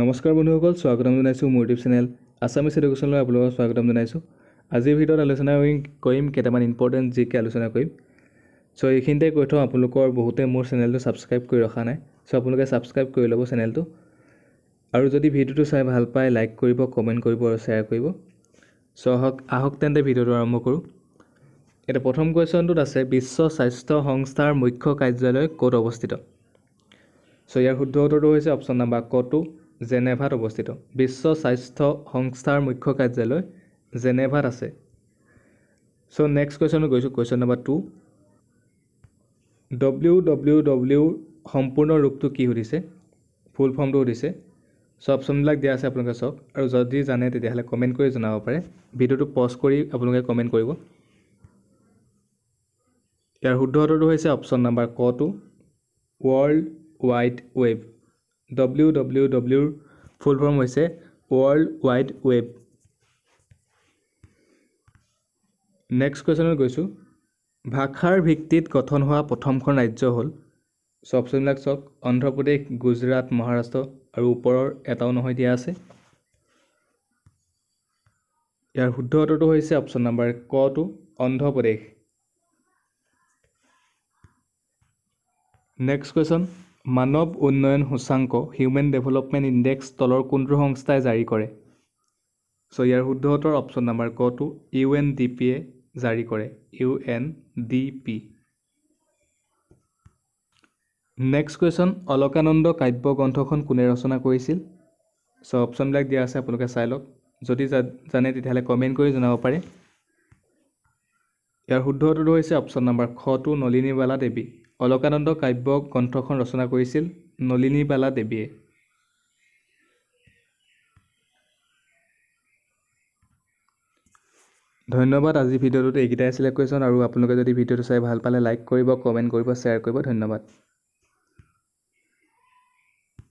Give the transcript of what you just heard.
নমস্কাৰ বন্ধুসকল স্বাগতম জনাইছোঁ মোৰ ইউটিউব চেনেল আছামিছ এডুকেশ্যনলৈ আপোনালোকক স্বাগতম জনাইছোঁ আজিৰ ভিডিঅ'ত আলোচনা কৰিম কেইটামান ইম্পৰ্টেণ্ট যিকে আলোচনা কৰিম চ' এইখিনিতে কৈ থওঁ আপোনালোকৰ বহুতে মোৰ চেনেলটো ছাবস্ক্ৰাইব কৰি ৰখা নাই চ' আপোনালোকে ছাবস্ক্ৰাইব কৰি ল'ব চেনেলটো আৰু যদি ভিডিঅ'টো চাই ভাল পায় লাইক কৰিব কমেণ্ট কৰিব আৰু শ্বেয়াৰ কৰিব চ' আহক আহক তেন্তে ভিডিঅ'টো আৰম্ভ কৰোঁ এতিয়া প্ৰথম কুৱেশ্যনটোত আছে বিশ্ব স্বাস্থ্য সংস্থাৰ মুখ্য কাৰ্যালয় ক'ত অৱস্থিত চ' ইয়াৰ শুদ্ধ উত্তৰটো হৈছে অপশ্যন নাম্বাৰ ক টু জেনেভাত অৱস্থিত বিশ্ব স্বাস্থ্য সংস্থাৰ মুখ্য কাৰ্যালয় জেনেভাত আছে ছ' নেক্সট কুৱেশ্যন গৈছোঁ question number two W W ডব্লিউৰ সম্পূৰ্ণ ৰূপটো কি সুধিছে ফুল ফৰ্মটো সুধিছে চ' অপশ্যনবিলাক দিয়া আছে আপোনালোকে চাওক আৰু যদি জানে তেতিয়াহ'লে কমেণ্ট কৰি জনাব পাৰে ভিডিঅ'টো পজ কৰি আপোনালোকে কমেণ্ট কৰিব ইয়াৰ শুদ্ধটো হৈছে অপশ্যন নাম্বাৰ ক টু world wide web W W ডব্লিউৰ ফুল ফৰ্ম হৈছে ৱৰ্ল্ড ৱাইড ৱেব নেক্সট কুৱেশ্যনত গৈছোঁ ভাষাৰ ভিত্তিত গঠন হোৱা প্ৰথমখন ৰাজ্য হ'ল চপচনবিলাক চাওক অন্ধ্ৰপ্ৰদেশ গুজৰাট মহাৰাষ্ট্ৰ আৰু ওপৰৰ এটাও নহয় দিয়া আছে ইয়াৰ শুদ্ধ উত্তৰটো হৈছে অপশ্যন নাম্বাৰ কটো অন্ধ্ৰপ্ৰদেশ নেক্সট কুৱেশ্যন মানৱ উন্নয়ন সূচাংক হিউমেন ডেভেলপমেণ্ট ইণ্ডেক্স তলৰ কোনটো সংস্থাই জাৰি কৰে ছ' ইয়াৰ শুদ্ধ উত্তৰ অপশ্যন নাম্বাৰ ক টো ইউ এন ডি পি এ জাৰি কৰে U N D P next question Alakananda কাব্য গ্ৰন্থখন কোনে ৰচনা কৰিছিল ছ' অপশ্যনবিলাক দিয়া আছে আপোনালোকে চাই লওক যদি জানে তেতিয়াহ'লে কমেণ্ট কৰি জনাব পাৰে ইয়াৰ শুদ্ধ উত্তৰটো হৈছে অপশ্যন নাম্বাৰ খটো নলিনীবালা দেৱী অলকানন্দ কাব্য গ্ৰন্থখন ৰচনা কৰিছিল নলিনীবালা দেৱীয়ে ধন্যবাদ আজি ভিডিঅ'টোত এইকেইটাই চিলেক্ট কৰিছোঁ আৰু আপোনালোকে যদি ভিডিঅ'টো চাই ভাল পালে লাইক কৰিব কমেণ্ট কৰিব শ্বেয়াৰ কৰিব ধন্যবাদ